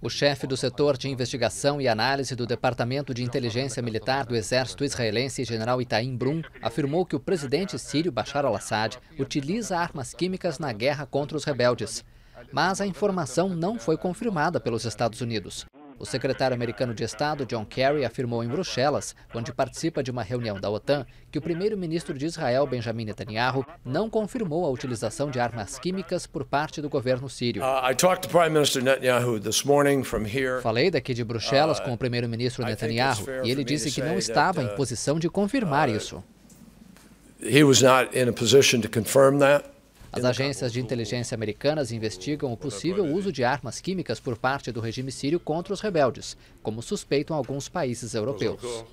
O chefe do setor de investigação e análise do Departamento de Inteligência Militar do Exército Israelense, general Itaim Brum, afirmou que o presidente sírio Bashar al-Assad utiliza armas químicas na guerra contra os rebeldes. Mas a informação não foi confirmada pelos Estados Unidos. O secretário americano de Estado, John Kerry, afirmou em Bruxelas, onde participa de uma reunião da OTAN, que o primeiro-ministro de Israel, Benjamin Netanyahu, não confirmou a utilização de armas químicas por parte do governo sírio. Uh, Falei daqui de Bruxelas uh, com o primeiro-ministro Netanyahu e ele disse que não estava em uh, posição de confirmar isso. Ele não estava em posição de confirmar isso. As agências de inteligência americanas investigam o possível é uso de armas químicas por parte do regime sírio contra os rebeldes, como suspeitam alguns países europeus.